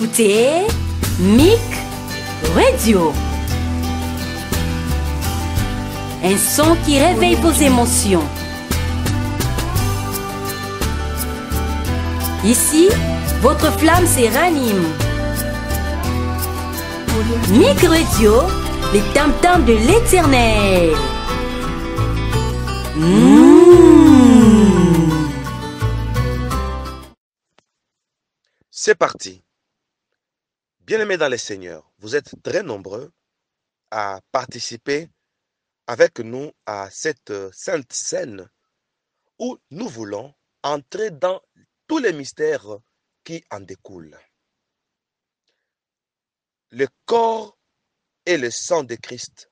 écoutez Mic Radio. Un son qui réveille vos émotions. Ici, votre flamme se ranime. Mic Radio, les tam tam de l'éternel. Mmh. C'est parti. Bien-aimés dans les Seigneurs, vous êtes très nombreux à participer avec nous à cette euh, sainte scène où nous voulons entrer dans tous les mystères qui en découlent. Le corps et le sang de Christ,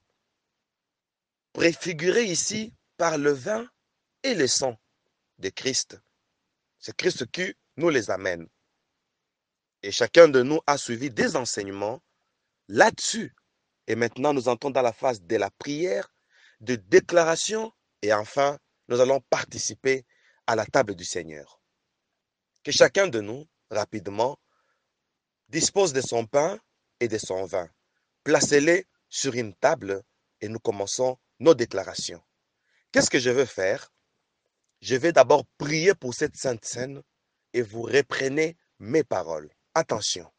préfigurés ici par le vin et le sang de Christ. C'est Christ qui nous les amène. Et chacun de nous a suivi des enseignements là-dessus. Et maintenant, nous entrons dans la phase de la prière, de déclaration, et enfin, nous allons participer à la table du Seigneur. Que chacun de nous, rapidement, dispose de son pain et de son vin. Placez-les sur une table et nous commençons nos déclarations. Qu'est-ce que je veux faire Je vais d'abord prier pour cette sainte scène et vous reprenez mes paroles attention.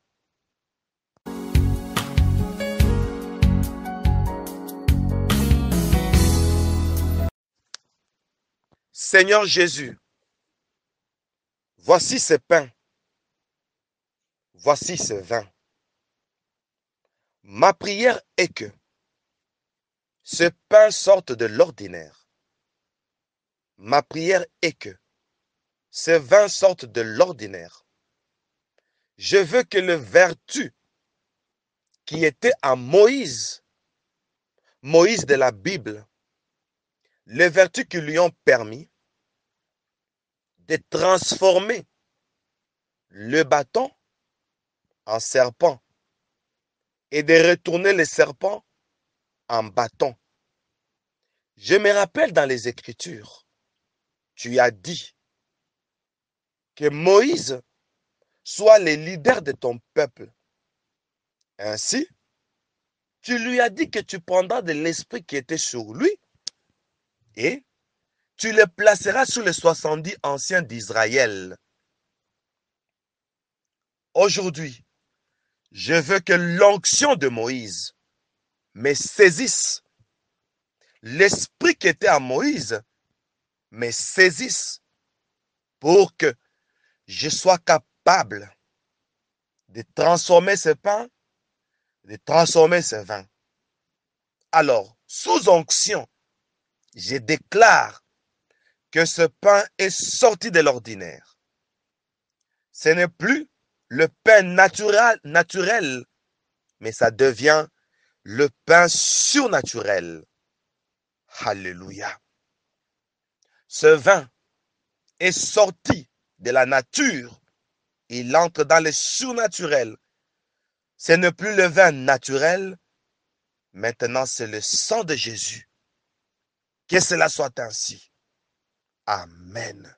Seigneur Jésus, voici ce pain, voici ce vin. Ma prière est que ce pain sorte de l'ordinaire. Ma prière est que ce vin sorte de l'ordinaire je veux que le vertu qui était à Moïse, Moïse de la Bible, les vertus qui lui ont permis de transformer le bâton en serpent et de retourner le serpent en bâton. Je me rappelle dans les Écritures, tu as dit que Moïse sois le leader de ton peuple. Ainsi, tu lui as dit que tu prendras de l'esprit qui était sur lui et tu le placeras sur les 70 anciens d'Israël. Aujourd'hui, je veux que l'onction de Moïse me saisisse. L'esprit qui était à Moïse me saisisse pour que je sois capable de transformer ce pain, de transformer ce vin. Alors, sous onction, je déclare que ce pain est sorti de l'ordinaire. Ce n'est plus le pain naturel, naturel, mais ça devient le pain surnaturel. Alléluia. Ce vin est sorti de la nature il entre dans le surnaturel. Ce n'est plus le vin naturel. Maintenant, c'est le sang de Jésus. Que cela soit ainsi. Amen.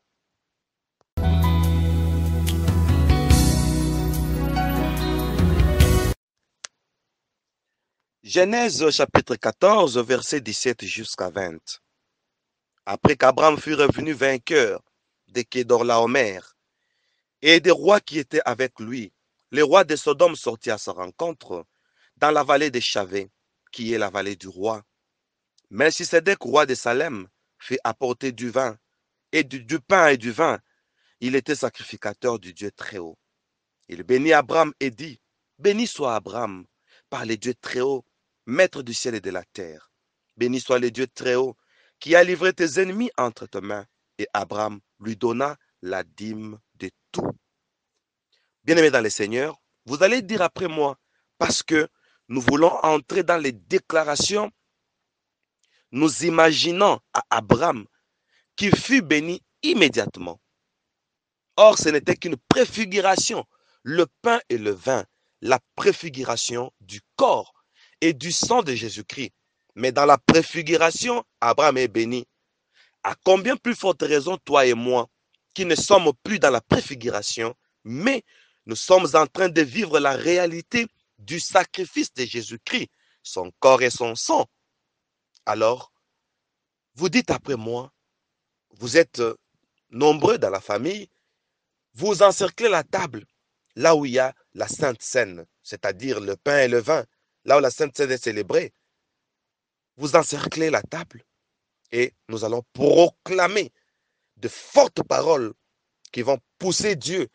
Genèse chapitre 14, verset 17 jusqu'à 20. Après qu'Abraham fut revenu vainqueur de homère, et des rois qui étaient avec lui. Le roi de Sodome sortit à sa rencontre dans la vallée de Chavé, qui est la vallée du roi. Mais si des roi de Salem, fit apporter du vin et du, pain et du vin. Il était sacrificateur du Dieu très haut. Il bénit Abraham et dit, Béni soit Abraham par les dieux très haut, maître du ciel et de la terre. Béni soit le Dieu très haut qui a livré tes ennemis entre tes mains. Et Abraham lui donna la dîme de tout. Bien-aimés dans le Seigneur, vous allez dire après moi, parce que nous voulons entrer dans les déclarations, nous imaginons à Abraham qui fut béni immédiatement. Or, ce n'était qu'une préfiguration, le pain et le vin, la préfiguration du corps et du sang de Jésus-Christ. Mais dans la préfiguration, Abraham est béni. À combien plus forte raison, toi et moi, qui ne sommes plus dans la préfiguration, mais nous sommes en train de vivre la réalité du sacrifice de Jésus-Christ, son corps et son sang. Alors, vous dites après moi, vous êtes euh, nombreux dans la famille, vous encerclez la table, là où il y a la Sainte Seine, c'est-à-dire le pain et le vin, là où la Sainte Seine est célébrée. Vous encerclez la table et nous allons proclamer de fortes paroles qui vont pousser Dieu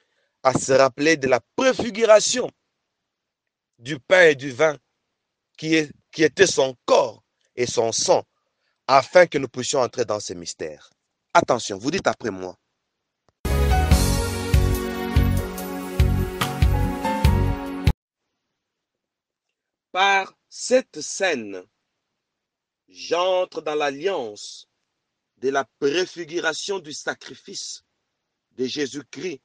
à se rappeler de la préfiguration du pain et du vin qui, était son corps et son sang, afin que nous puissions entrer dans ce mystère. Attention, vous dites après moi. Par cette scène, j'entre dans l'alliance de la préfiguration du sacrifice de Jésus-Christ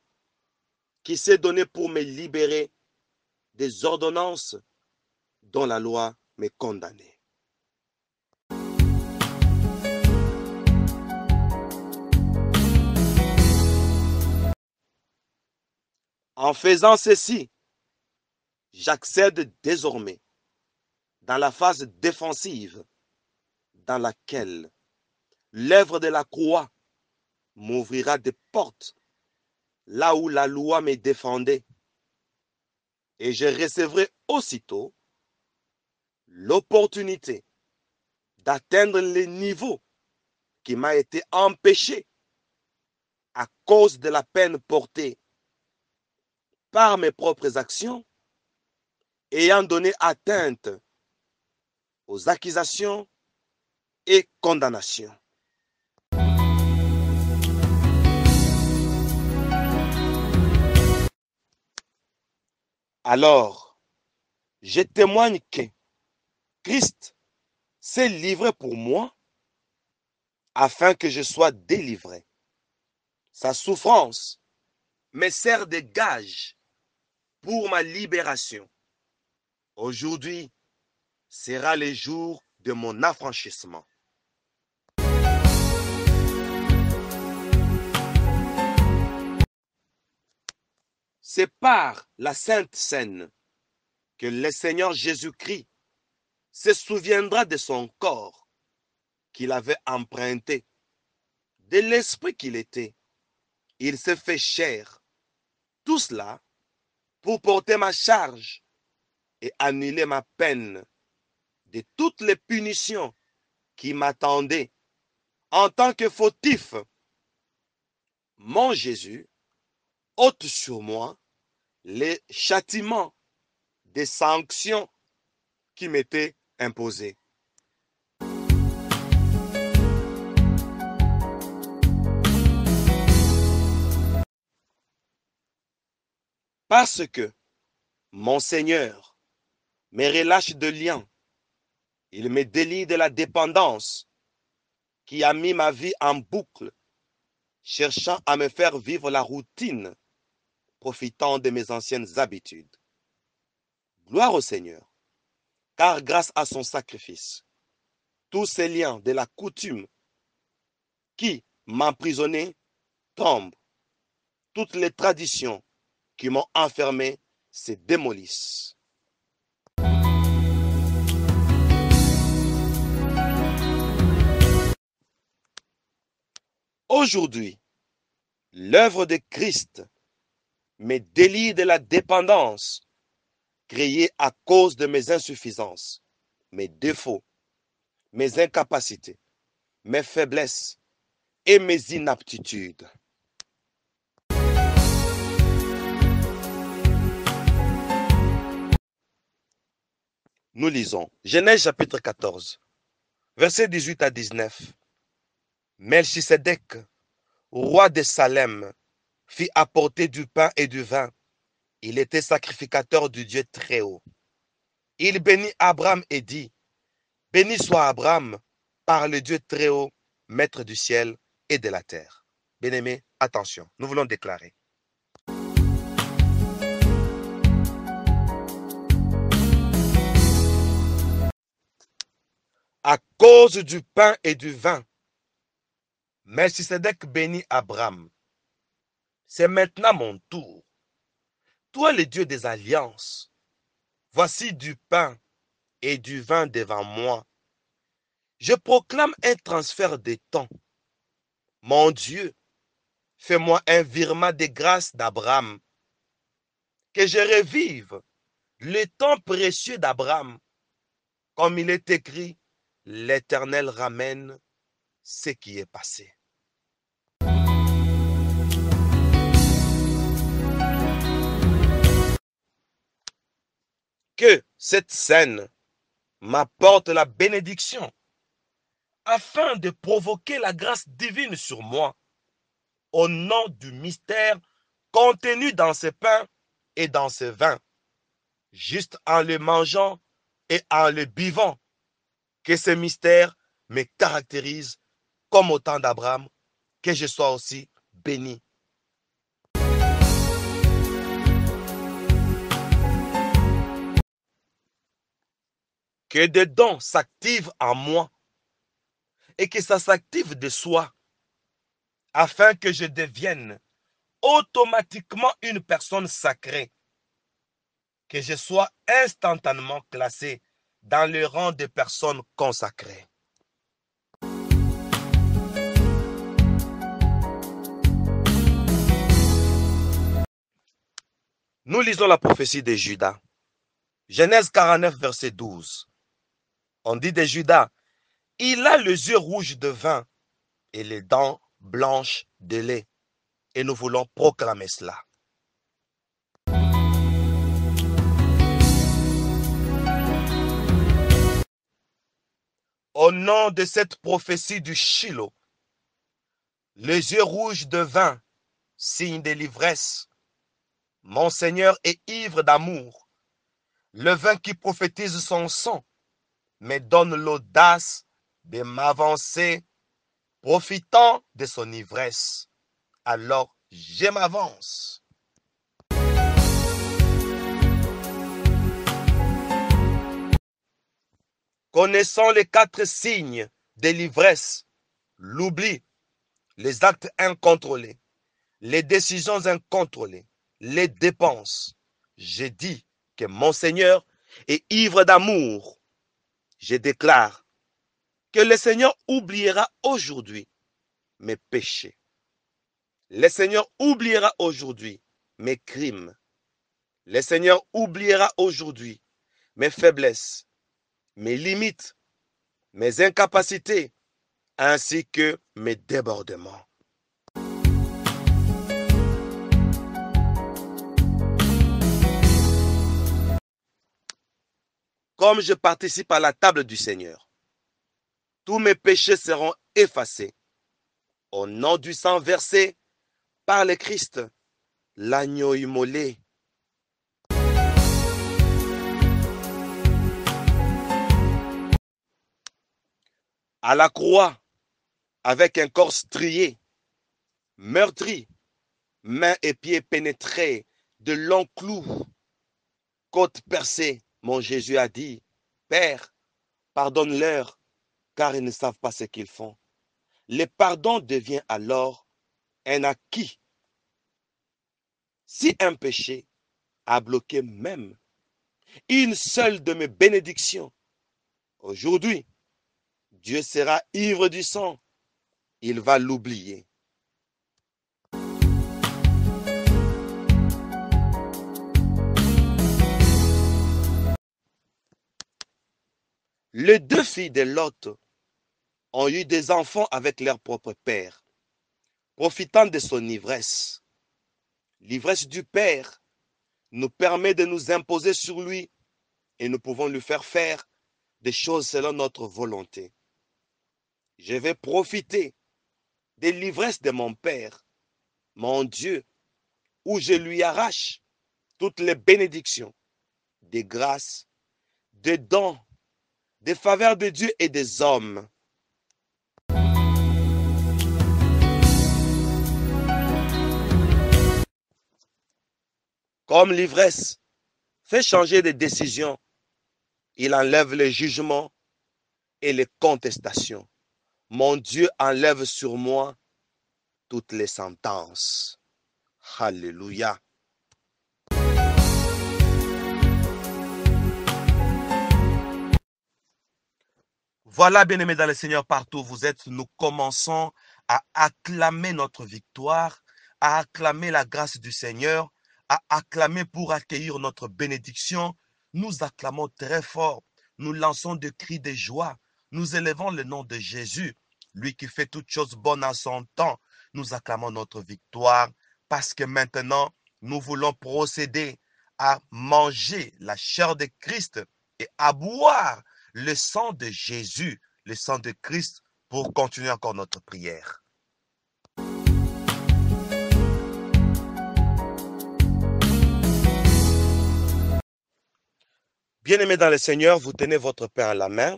qui s'est donné pour me libérer des ordonnances dont la loi m'est condamnée. En faisant ceci, j'accède désormais dans la phase défensive dans laquelle L'œuvre de la croix m'ouvrira des portes là où la loi me défendait. Et je recevrai aussitôt l'opportunité d'atteindre les niveaux qui m'a été empêché à cause de la peine portée par mes propres actions, ayant donné atteinte aux accusations et condamnations. Alors, je témoigne que Christ s'est livré pour moi afin que je sois délivré. Sa souffrance me sert de gage pour ma libération. Aujourd'hui sera le jour de mon affranchissement. C'est par la Sainte Seine que le Seigneur Jésus-Christ se souviendra de son corps qu'il avait emprunté, de l'esprit qu'il était. Il se fait chair. Tout cela pour porter ma charge et annuler ma peine de toutes les punitions qui m'attendaient en tant que fautif. Mon Jésus ôte sur moi les châtiments des sanctions qui m'étaient imposées. Parce que mon Seigneur me relâche de liens, il me délie de la dépendance qui a mis ma vie en boucle, cherchant à me faire vivre la routine profitant de mes anciennes habitudes. Gloire au Seigneur, car grâce à son sacrifice, tous ces liens de la coutume qui m'emprisonnaient tombent. Toutes les traditions qui m'ont enfermé se démolissent. Aujourd'hui, l'œuvre de Christ mes délits de la dépendance créés à cause de mes insuffisances, mes défauts, mes incapacités, mes faiblesses et mes inaptitudes. Nous lisons Genèse chapitre 14, versets 18 à 19. Melchisedec, roi de Salem, fit apporter du pain et du vin. Il était sacrificateur du Dieu très haut. Il bénit Abraham et dit, Béni soit Abraham par le Dieu très haut, maître du ciel et de la terre. bien attention, nous voulons déclarer. À cause du pain et du vin, Melchisedec bénit Abraham c'est maintenant mon tour. Toi le Dieu des alliances, voici du pain et du vin devant moi. Je proclame un transfert des temps. Mon Dieu, fais-moi un virement des grâces d'Abraham. Que je revive le temps précieux d'Abraham. Comme il est écrit, l'Éternel ramène ce qui est passé. que cette scène m'apporte la bénédiction afin de provoquer la grâce divine sur moi au nom du mystère contenu dans ce pains et dans ce vins, juste en le mangeant et en le vivant, que ce mystère me caractérise comme au temps d'Abraham, que je sois aussi béni que des dons s'activent en moi et que ça s'active de soi afin que je devienne automatiquement une personne sacrée, que je sois instantanément classé dans le rang des personnes consacrées. Nous lisons la prophétie de Judas. Genèse 49, verset 12. On dit de Judas, il a les yeux rouges de vin et les dents blanches de lait. Et nous voulons proclamer cela. Au nom de cette prophétie du Shiloh, les yeux rouges de vin, signe de l'ivresse, mon Seigneur est ivre d'amour, le vin qui prophétise son sang, me donne l'audace de m'avancer, profitant de son ivresse. Alors, je m'avance. connaissant les quatre signes de l'ivresse, l'oubli, les actes incontrôlés, les décisions incontrôlées, les dépenses, j'ai dit que mon Seigneur est ivre d'amour je déclare que le Seigneur oubliera aujourd'hui mes péchés. Le Seigneur oubliera aujourd'hui mes crimes. Le Seigneur oubliera aujourd'hui mes faiblesses, mes limites, mes incapacités, ainsi que mes débordements. comme je participe à la table du Seigneur. Tous mes péchés seront effacés. Au nom du sang versé par le Christ, l'agneau immolé. À la croix, avec un corps strié, meurtri, mains et pieds pénétrés de longs clous, côtes percées, mon Jésus a dit, Père, pardonne-leur, car ils ne savent pas ce qu'ils font. Le pardon devient alors un acquis. Si un péché a bloqué même une seule de mes bénédictions, aujourd'hui, Dieu sera ivre du sang. Il va l'oublier. Les deux filles de Lot ont eu des enfants avec leur propre père. Profitant de son ivresse, l'ivresse du père nous permet de nous imposer sur lui et nous pouvons lui faire faire des choses selon notre volonté. Je vais profiter de l'ivresse de mon père, mon Dieu, où je lui arrache toutes les bénédictions, des grâces, des dons des faveurs de Dieu et des hommes. Comme l'ivresse fait changer de décisions, il enlève les jugements et les contestations. Mon Dieu enlève sur moi toutes les sentences. Alléluia. Voilà, bien-aimés dans le Seigneur, partout où vous êtes, nous commençons à acclamer notre victoire, à acclamer la grâce du Seigneur, à acclamer pour accueillir notre bénédiction. Nous acclamons très fort, nous lançons des cris de joie, nous élevons le nom de Jésus, lui qui fait toutes choses bonnes à son temps. Nous acclamons notre victoire parce que maintenant, nous voulons procéder à manger la chair de Christ et à boire le sang de Jésus, le sang de Christ, pour continuer encore notre prière. Bien-aimés dans le Seigneur, vous tenez votre pain à la main,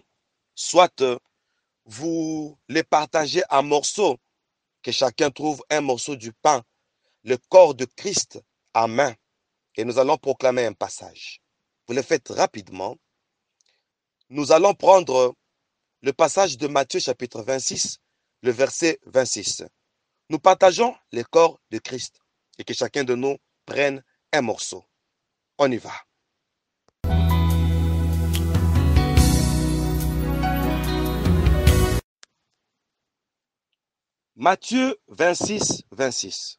soit euh, vous les partagez en morceaux, que chacun trouve un morceau du pain, le corps de Christ à main, et nous allons proclamer un passage. Vous le faites rapidement, nous allons prendre le passage de Matthieu chapitre 26, le verset 26. Nous partageons les corps de Christ et que chacun de nous prenne un morceau. On y va. Matthieu 26, 26.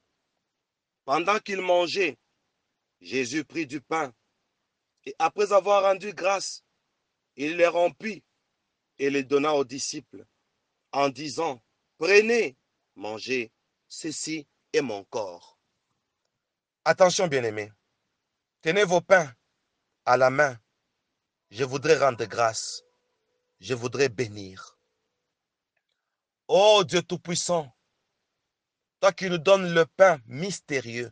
Pendant qu'il mangeait, Jésus prit du pain et après avoir rendu grâce, il les rompit et les donna aux disciples en disant, prenez, mangez, ceci est mon corps. Attention, bien-aimés, tenez vos pains à la main. Je voudrais rendre grâce. Je voudrais bénir. Ô Dieu Tout-Puissant, toi qui nous donnes le pain mystérieux,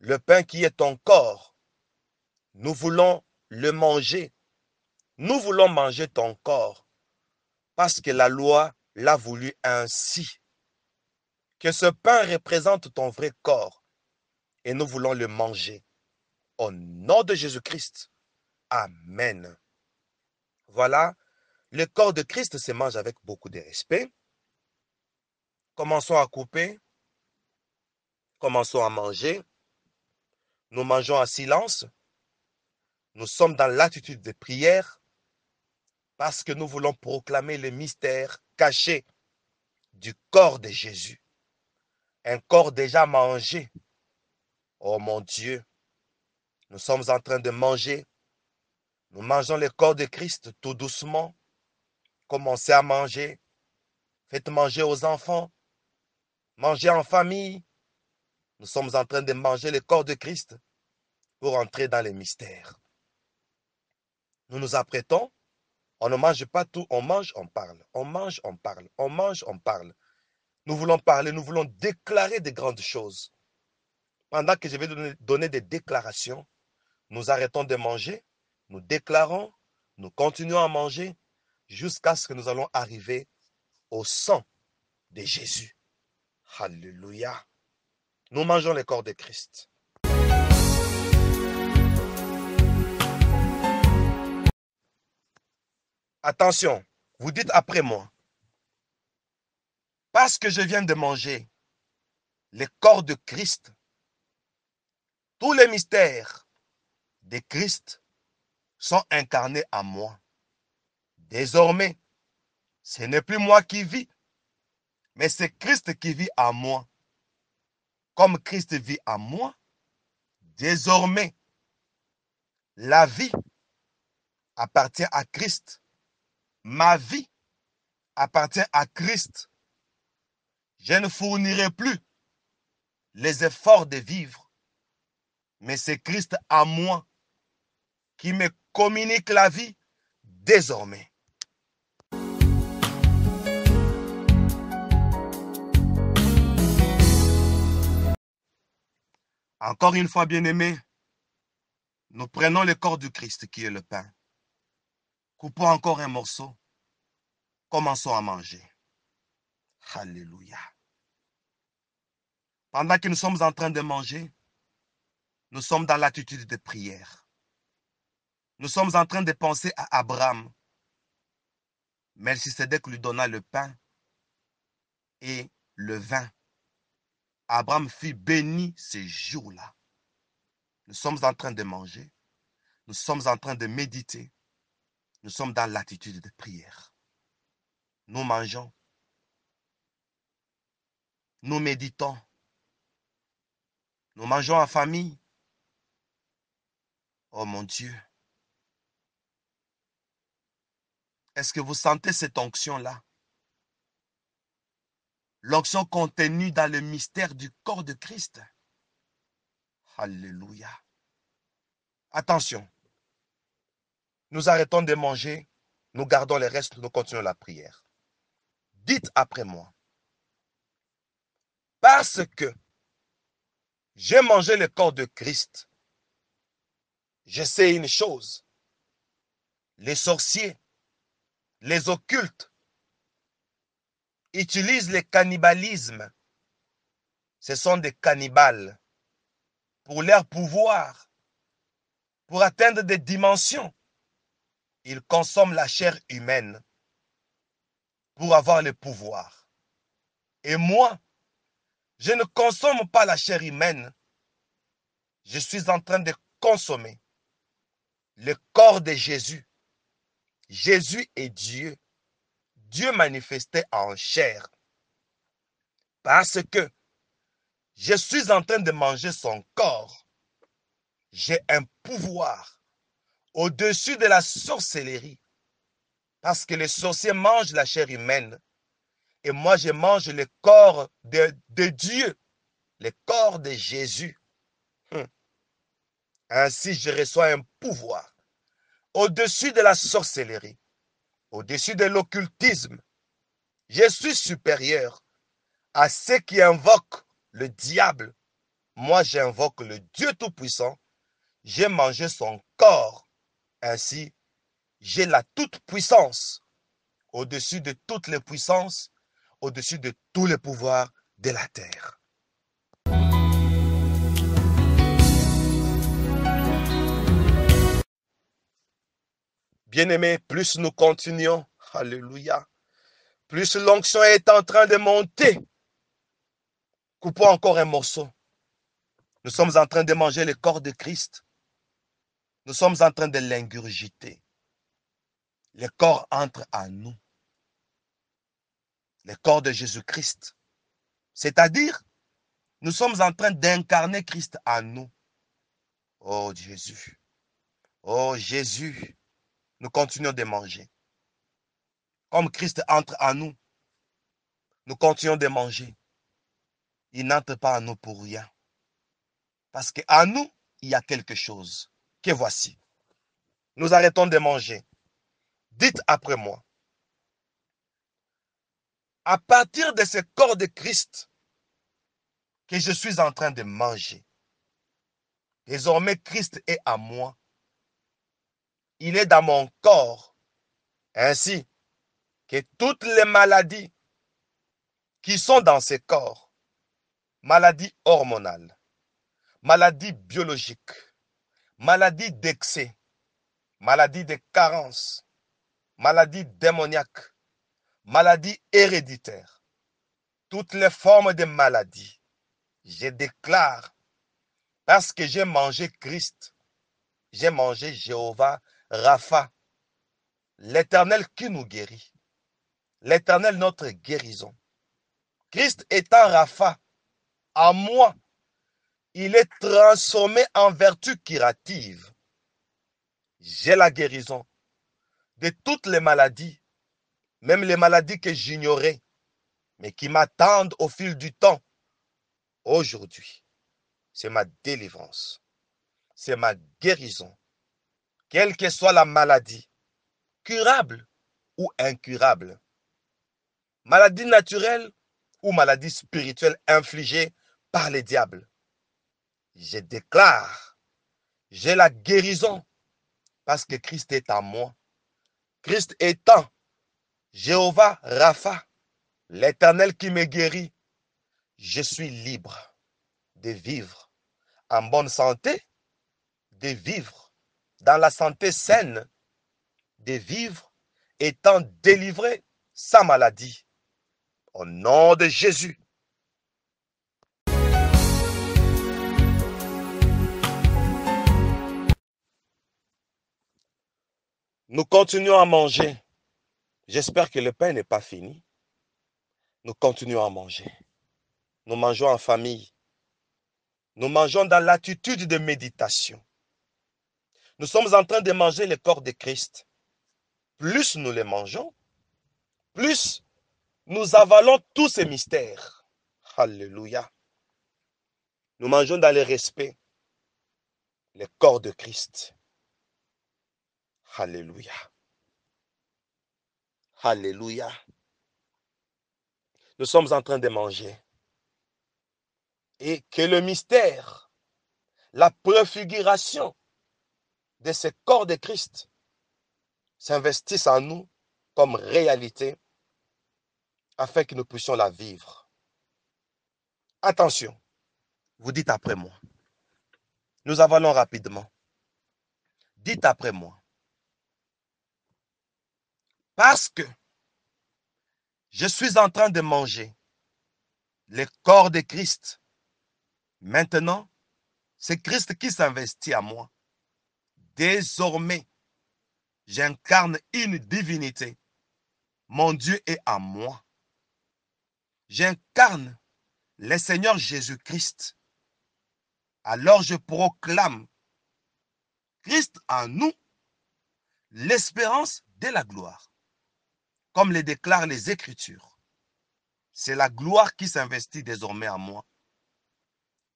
le pain qui est ton corps, nous voulons le manger nous voulons manger ton corps parce que la loi l'a voulu ainsi. Que ce pain représente ton vrai corps et nous voulons le manger. Au nom de Jésus-Christ. Amen. Voilà, le corps de Christ se mange avec beaucoup de respect. Commençons à couper. Commençons à manger. Nous mangeons en silence. Nous sommes dans l'attitude de prière parce que nous voulons proclamer le mystère caché du corps de Jésus. Un corps déjà mangé. Oh mon Dieu, nous sommes en train de manger. Nous mangeons le corps de Christ tout doucement. Commencez à manger. Faites manger aux enfants. Mangez en famille. Nous sommes en train de manger le corps de Christ pour entrer dans les mystères. Nous nous apprêtons on ne mange pas tout, on mange, on parle, on mange, on parle, on mange, on parle. Nous voulons parler, nous voulons déclarer des grandes choses. Pendant que je vais donner, des déclarations, nous arrêtons de manger, nous déclarons, nous continuons à manger jusqu'à ce que nous allons arriver au sang de Jésus. Alléluia. Nous mangeons le corps de Christ. Attention, vous dites après moi. Parce que je viens de manger le corps de Christ, tous les mystères de Christ sont incarnés en moi. Désormais, ce n'est plus moi qui vis, mais c'est Christ qui vit à moi. Comme Christ vit à moi, désormais, la vie appartient à Christ Ma vie appartient à Christ. Je ne fournirai plus les efforts de vivre, mais c'est Christ à moi qui me communique la vie désormais. Encore une fois, bien-aimés, nous prenons le corps du Christ qui est le pain pour encore un morceau, commençons à manger. Alléluia. Pendant que nous sommes en train de manger, nous sommes dans l'attitude de prière. Nous sommes en train de penser à Abraham. Melchisedec lui donna le pain et le vin. Abraham fut béni ces jours là Nous sommes en train de manger. Nous sommes en train de méditer. Nous sommes dans l'attitude de prière. Nous mangeons. Nous méditons. Nous mangeons en famille. Oh mon Dieu. Est-ce que vous sentez cette onction-là? L'onction contenue dans le mystère du corps de Christ. Alléluia. Attention, nous arrêtons de manger, nous gardons les restes, nous continuons la prière. Dites après moi, parce que j'ai mangé le corps de Christ, je sais une chose, les sorciers, les occultes utilisent le cannibalisme. Ce sont des cannibales pour leur pouvoir, pour atteindre des dimensions il consomme la chair humaine pour avoir le pouvoir. Et moi, je ne consomme pas la chair humaine. Je suis en train de consommer le corps de Jésus. Jésus est Dieu. Dieu manifesté en chair. Parce que je suis en train de manger son corps. J'ai un pouvoir au-dessus de la sorcellerie. Parce que les sorciers mangent la chair humaine. Et moi, je mange le corps de, Dieu, le corps de Jésus. Hum. Ainsi, je reçois un pouvoir au-dessus de la sorcellerie, au-dessus de l'occultisme. Je suis supérieur à ceux qui invoquent le diable. Moi, j'invoque le Dieu Tout-Puissant. J'ai mangé son corps ainsi, j'ai la toute-puissance au-dessus de toutes les puissances, au-dessus de tous les pouvoirs de la terre. Bien-aimés, plus nous continuons, alléluia, plus l'onction est en train de monter. Coupons encore un morceau. Nous sommes en train de manger le corps de Christ. Nous sommes en train de l'ingurgiter. Le corps entre en nous. Le corps de Jésus-Christ. C'est-à-dire, nous sommes en train d'incarner Christ en nous. Oh Jésus. Oh Jésus. Nous continuons de manger. Comme Christ entre en nous, nous continuons de manger. Il n'entre pas en nous pour rien. Parce qu'à nous, il y a quelque chose que voici. Nous arrêtons de manger. Dites après moi. À partir de ce corps de Christ que je suis en train de manger, désormais Christ est à moi. Il est dans mon corps. Ainsi que toutes les maladies qui sont dans ce corps, maladies hormonales, maladies biologiques, maladie d'excès, maladie de carence, maladie démoniaque, maladie héréditaire, toutes les formes de maladies, je déclare, parce que j'ai mangé Christ, j'ai mangé Jéhovah Rapha, l'Éternel qui nous guérit, l'Éternel notre guérison. Christ étant Rapha, à moi, il est transformé en vertu curative. J'ai la guérison de toutes les maladies, même les maladies que j'ignorais, mais qui m'attendent au fil du temps. Aujourd'hui, c'est ma délivrance, c'est ma guérison, quelle que soit la maladie, curable ou incurable, maladie naturelle ou maladie spirituelle infligée par les diables je déclare, j'ai la guérison parce que Christ est à moi. Christ étant Jéhovah Rapha, l'Éternel qui me guérit, je suis libre de vivre en bonne santé, de vivre dans la santé saine, de vivre étant délivré sans maladie. Au nom de Jésus, Nous continuons à manger. J'espère que le pain n'est pas fini. Nous continuons à manger. Nous mangeons en famille. Nous mangeons dans l'attitude de méditation. Nous sommes en train de manger le corps de Christ. Plus nous les mangeons, plus nous avalons tous ces mystères. Alléluia. Nous mangeons dans le respect le corps de Christ. Alléluia. Alléluia. Nous sommes en train de manger. Et que le mystère, la préfiguration de ce corps de Christ s'investisse en nous comme réalité afin que nous puissions la vivre. Attention, vous dites après moi. Nous avalons rapidement. Dites après moi. Parce que je suis en train de manger le corps de Christ. Maintenant, c'est Christ qui s'investit à moi. Désormais, j'incarne une divinité. Mon Dieu est à moi. J'incarne le Seigneur Jésus-Christ. Alors je proclame Christ en nous, l'espérance de la gloire comme le déclarent les Écritures. C'est la gloire qui s'investit désormais en moi.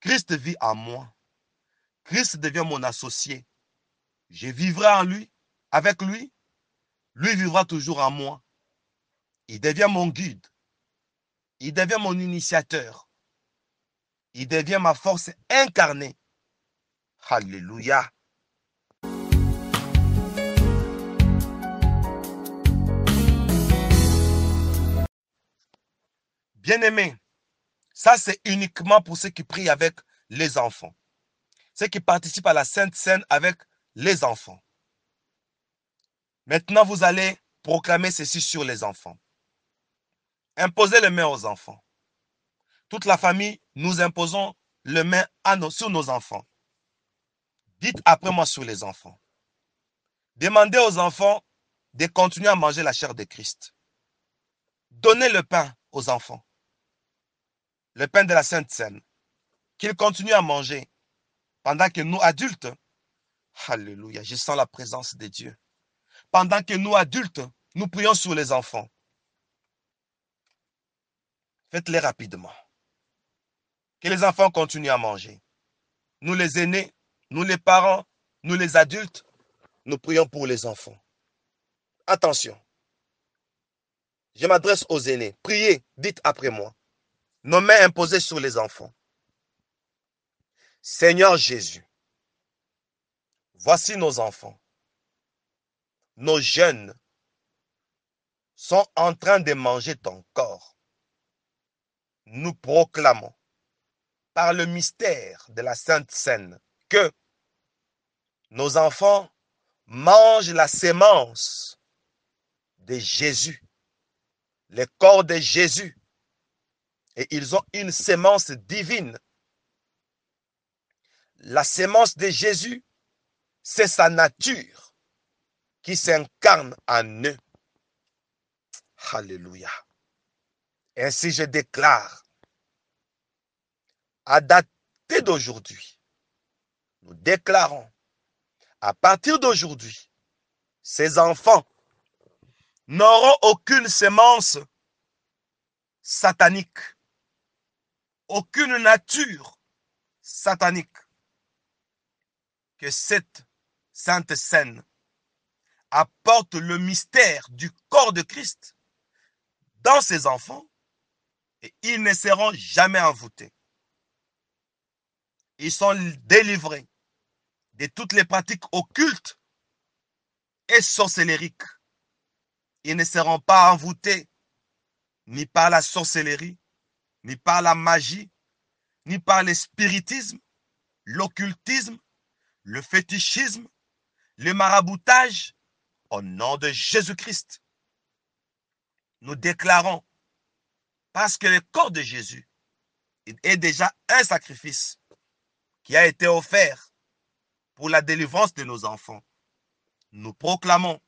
Christ vit en moi. Christ devient mon associé. Je vivrai en lui, avec lui. Lui vivra toujours en moi. Il devient mon guide. Il devient mon initiateur. Il devient ma force incarnée. Alléluia. Bien-aimés, ça c'est uniquement pour ceux qui prient avec les enfants, ceux qui participent à la Sainte Seine avec les enfants. Maintenant, vous allez proclamer ceci sur les enfants. Imposez les mains aux enfants. Toute la famille, nous imposons les mains sur nos enfants. Dites après moi sur les enfants. Demandez aux enfants de continuer à manger la chair de Christ. Donnez le pain aux enfants le pain de la Sainte Seine, qu'il continue à manger pendant que nous, adultes, Alléluia, je sens la présence de Dieu. Pendant que nous, adultes, nous prions sur les enfants. Faites-les rapidement. Que les enfants continuent à manger. Nous, les aînés, nous, les parents, nous, les adultes, nous prions pour les enfants. Attention. Je m'adresse aux aînés. Priez, dites après moi nos mains imposées sur les enfants. Seigneur Jésus, voici nos enfants, nos jeunes sont en train de manger ton corps. Nous proclamons par le mystère de la Sainte Seine que nos enfants mangent la sémence de Jésus, le corps de Jésus et ils ont une sémence divine. La sémence de Jésus, c'est sa nature qui s'incarne en eux. Alléluia. Ainsi je déclare, à dater d'aujourd'hui, nous déclarons, à partir d'aujourd'hui, ces enfants n'auront aucune sémence satanique aucune nature satanique que cette sainte scène apporte le mystère du corps de Christ dans ses enfants et ils ne seront jamais envoûtés. Ils sont délivrés de toutes les pratiques occultes et sorcellériques. Ils ne seront pas envoûtés ni par la sorcellerie, ni par la magie, ni par le spiritisme, l'occultisme, le fétichisme, le maraboutage, au nom de Jésus-Christ. Nous déclarons, parce que le corps de Jésus est déjà un sacrifice qui a été offert pour la délivrance de nos enfants, nous proclamons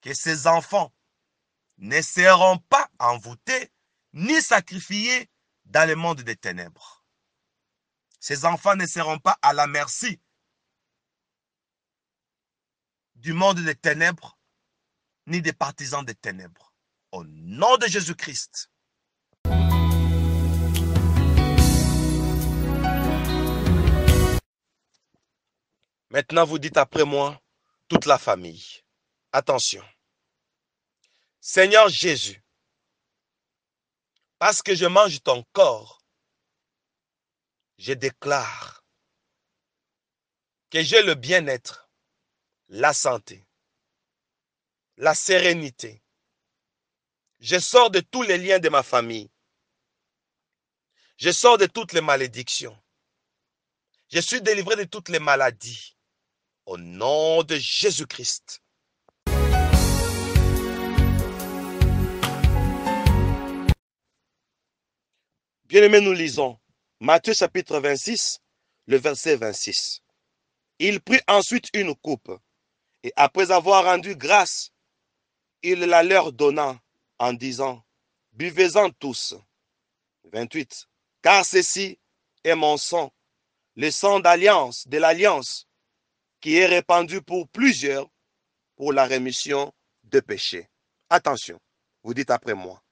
que ces enfants ne seront pas envoûtés ni sacrifiés dans le monde des ténèbres. Ces enfants ne seront pas à la merci du monde des ténèbres, ni des partisans des ténèbres. Au nom de Jésus-Christ. Maintenant, vous dites après moi, toute la famille. Attention. Seigneur Jésus, parce que je mange ton corps, je déclare que j'ai le bien-être, la santé, la sérénité. Je sors de tous les liens de ma famille. Je sors de toutes les malédictions. Je suis délivré de toutes les maladies. Au nom de Jésus-Christ. Bien-aimés, nous lisons Matthieu chapitre 26, le verset 26. Il prit ensuite une coupe et après avoir rendu grâce, il la leur donna en disant, Buvez-en tous. 28. Car ceci est mon sang, le sang d'alliance, de l'alliance, qui est répandu pour plusieurs pour la rémission de péchés. Attention, vous dites après moi,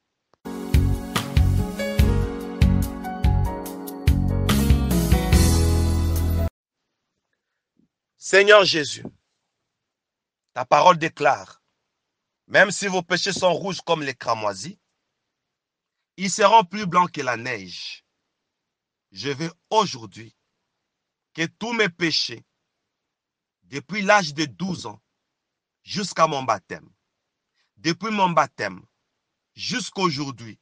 Seigneur Jésus, ta parole déclare, même si vos péchés sont rouges comme les cramoisis, ils seront plus blancs que la neige. Je veux aujourd'hui que tous mes péchés, depuis l'âge de 12 ans jusqu'à mon baptême, depuis mon baptême jusqu'aujourd'hui,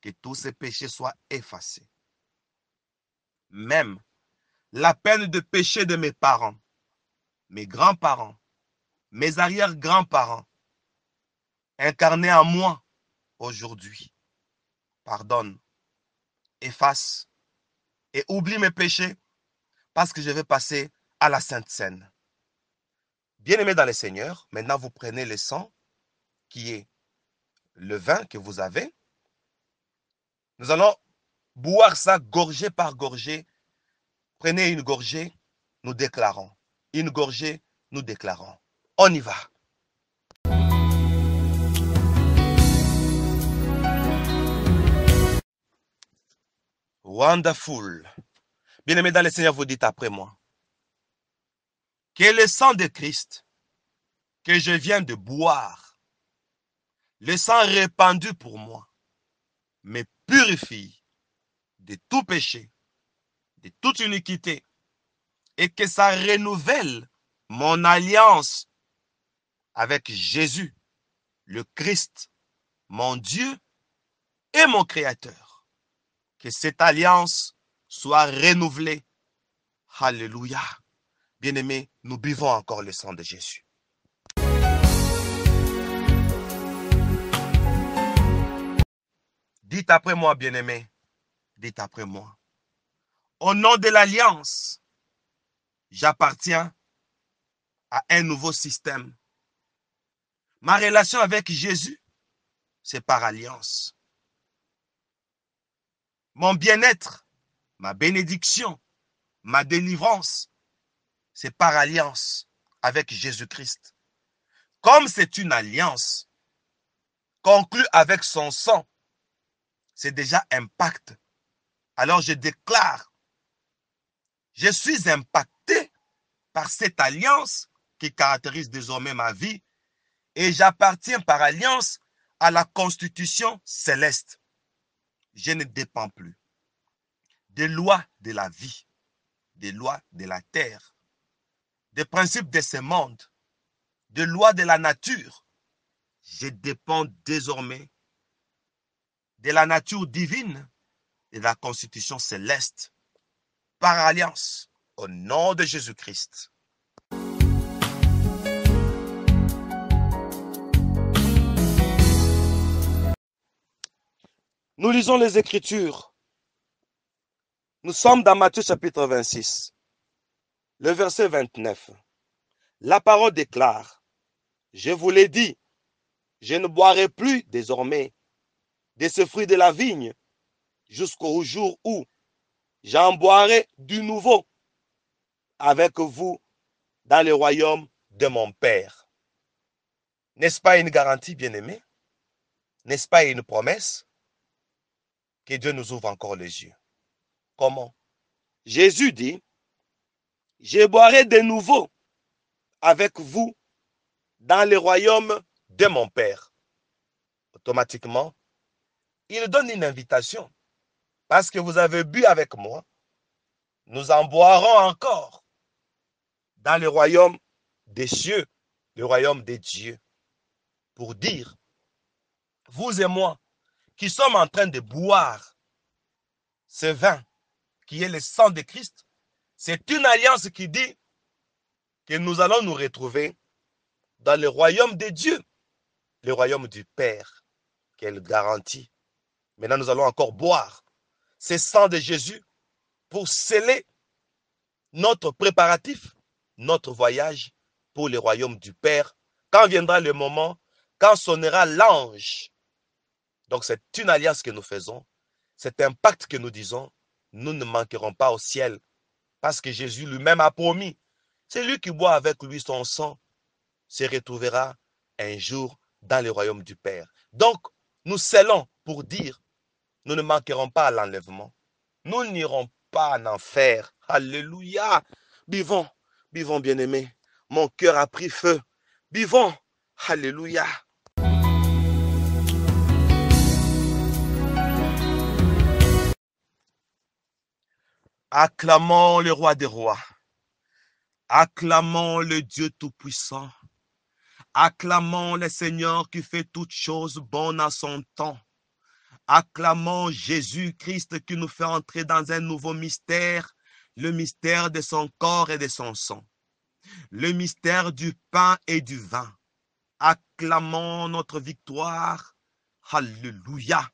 que tous ces péchés soient effacés. Même la peine de péché de mes parents, mes grands-parents, mes arrière-grands-parents, incarnés en moi aujourd'hui. Pardonne, efface et oublie mes péchés parce que je vais passer à la Sainte Seine. Bien-aimés dans le Seigneur, maintenant vous prenez le sang qui est le vin que vous avez. Nous allons boire ça gorgée par gorgée. Prenez une gorgée, nous déclarons. Une gorgée, nous déclarons. On y va. Wonderful. bien aimé dans le Seigneur, vous dites après moi. Que le sang de Christ que je viens de boire, le sang répandu pour moi, me purifie de tout péché, de toute iniquité, et que ça renouvelle mon alliance avec Jésus, le Christ, mon Dieu et mon Créateur. Que cette alliance soit renouvelée. Alléluia. Bien-aimés, nous buvons encore le sang de Jésus. Dites après moi, bien-aimés. Dites après moi. Au nom de l'alliance j'appartiens à un nouveau système. Ma relation avec Jésus, c'est par alliance. Mon bien-être, ma bénédiction, ma délivrance, c'est par alliance avec Jésus-Christ. Comme c'est une alliance conclue avec son sang, c'est déjà un pacte. Alors je déclare, je suis un pacte par cette alliance qui caractérise désormais ma vie, et j'appartiens par alliance à la constitution céleste. Je ne dépends plus des lois de la vie, des lois de la terre, des principes de ce monde, des lois de la nature. Je dépends désormais de la nature divine et de la constitution céleste par alliance au nom de Jésus-Christ. Nous lisons les Écritures. Nous sommes dans Matthieu chapitre 26, le verset 29. La parole déclare, je vous l'ai dit, je ne boirai plus désormais de ce fruit de la vigne jusqu'au jour où j'en boirai du nouveau avec vous dans le royaume de mon Père. N'est-ce pas une garantie, bien-aimée N'est-ce pas une promesse Que Dieu nous ouvre encore les yeux. Comment Jésus dit, je boirai de nouveau avec vous dans le royaume de mon Père. Automatiquement, il donne une invitation. Parce que vous avez bu avec moi, nous en boirons encore dans le royaume des cieux, le royaume des dieux, pour dire, vous et moi, qui sommes en train de boire ce vin qui est le sang de Christ, c'est une alliance qui dit que nous allons nous retrouver dans le royaume des dieux, le royaume du Père qu'elle garantit. Maintenant, nous allons encore boire ce sang de Jésus pour sceller notre préparatif notre voyage pour le royaume du Père, quand viendra le moment, quand sonnera l'ange. Donc c'est une alliance que nous faisons, c'est un pacte que nous disons, nous ne manquerons pas au ciel, parce que Jésus lui-même a promis, celui qui boit avec lui son sang se retrouvera un jour dans le royaume du Père. Donc, nous scellons pour dire, nous ne manquerons pas à l'enlèvement. Nous n'irons pas en enfer. Alléluia. Vivons Vivons bien aimés Mon cœur a pris feu. Vivons, Alléluia. Acclamons le roi des rois. Acclamons le Dieu Tout-Puissant. Acclamons le Seigneur qui fait toutes choses bonnes à son temps. Acclamons Jésus-Christ qui nous fait entrer dans un nouveau mystère, le mystère de son corps et de son sang, le mystère du pain et du vin. Acclamons notre victoire. Alléluia.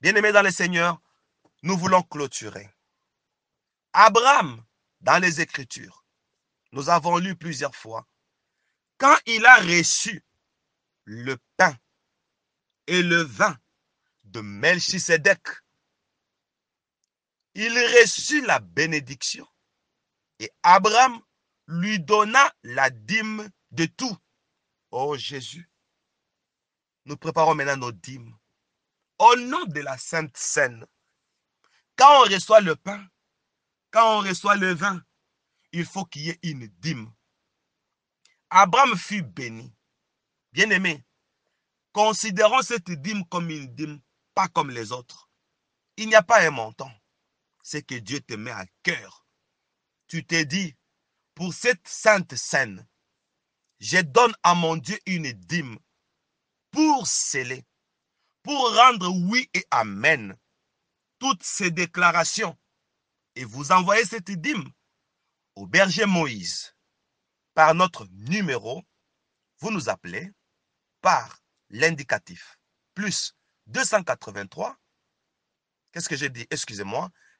Bien-aimés dans le Seigneur, nous voulons clôturer. Abraham, dans les Écritures, nous avons lu plusieurs fois, quand il a reçu le pain et le vin de Melchisedec, il reçut la bénédiction et Abraham lui donna la dîme de tout. Oh Jésus, nous préparons maintenant nos dîmes. Au nom de la Sainte Seine, quand on reçoit le pain, quand on reçoit le vin, il faut qu'il y ait une dîme. Abraham fut béni. Bien-aimé, considérons cette dîme comme une dîme, pas comme les autres. Il n'y a pas un montant. C'est que Dieu te met à cœur. Tu t'es dit, pour cette sainte scène, je donne à mon Dieu une dîme pour sceller, pour rendre oui et amen toutes ces déclarations. Et vous envoyez cette dîme au berger Moïse par notre numéro. Vous nous appelez par l'indicatif plus 283. Qu'est-ce que j'ai dit Excusez-moi.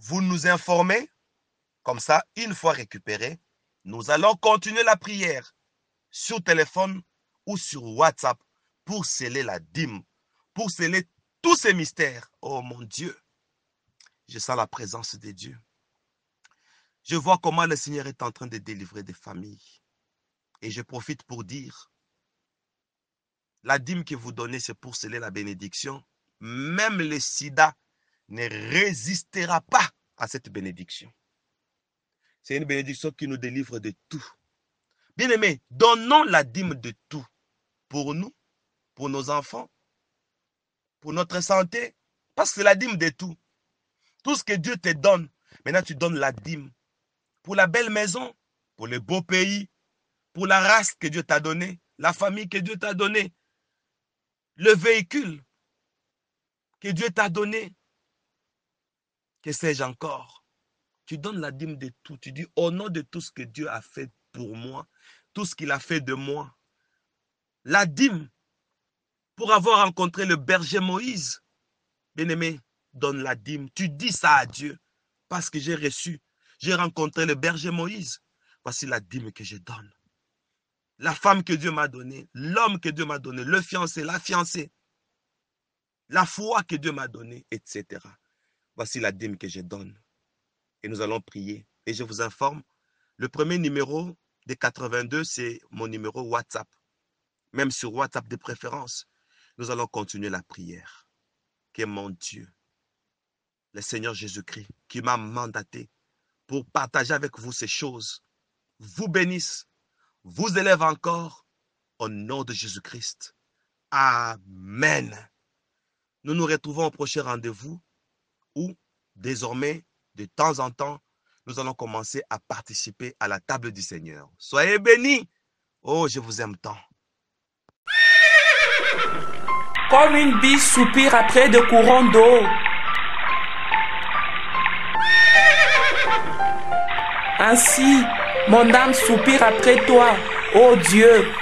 vous nous informez. Comme ça, une fois récupérés, nous allons continuer la prière sur téléphone ou sur WhatsApp pour sceller la dîme, pour sceller tous ces mystères. Oh mon Dieu, je sens la présence de Dieu. Je vois comment le Seigneur est en train de délivrer des familles. Et je profite pour dire, la dîme que vous donnez, c'est pour sceller la bénédiction. Même le sida ne résistera pas à cette bénédiction. C'est une bénédiction qui nous délivre de tout. Bien-aimés, donnons la dîme de tout pour nous, pour nos enfants, pour notre santé, parce que c'est la dîme de tout. Tout ce que Dieu te donne, maintenant tu donnes la dîme pour la belle maison, pour le beau pays, pour la race que Dieu t'a donnée, la famille que Dieu t'a donnée, le véhicule que Dieu t'a donné, que sais-je encore. Tu donnes la dîme de tout. Tu dis, au nom de tout ce que Dieu a fait pour moi, tout ce qu'il a fait de moi. La dîme, pour avoir rencontré le berger Moïse, bien-aimé, donne la dîme. Tu dis ça à Dieu parce que j'ai reçu, j'ai rencontré le berger Moïse. Voici la dîme que je donne. La femme que Dieu m'a donnée, l'homme que Dieu m'a donné, le fiancé, la fiancée, la foi que Dieu m'a donnée, etc. Voici la dîme que je donne. Et nous allons prier. Et je vous informe, le premier numéro des 82, c'est mon numéro WhatsApp. Même sur WhatsApp de préférence, nous allons continuer la prière. Que mon Dieu, le Seigneur Jésus-Christ, qui m'a mandaté pour partager avec vous ces choses, vous bénisse, vous élève encore, au nom de Jésus-Christ. Amen. Nous nous retrouvons au prochain rendez-vous désormais, de temps en temps, nous allons commencer à participer à la table du Seigneur. Soyez bénis. Oh, je vous aime tant. Comme une bise soupire après de courants d'eau. Ainsi, mon âme soupire après toi, ô oh Dieu,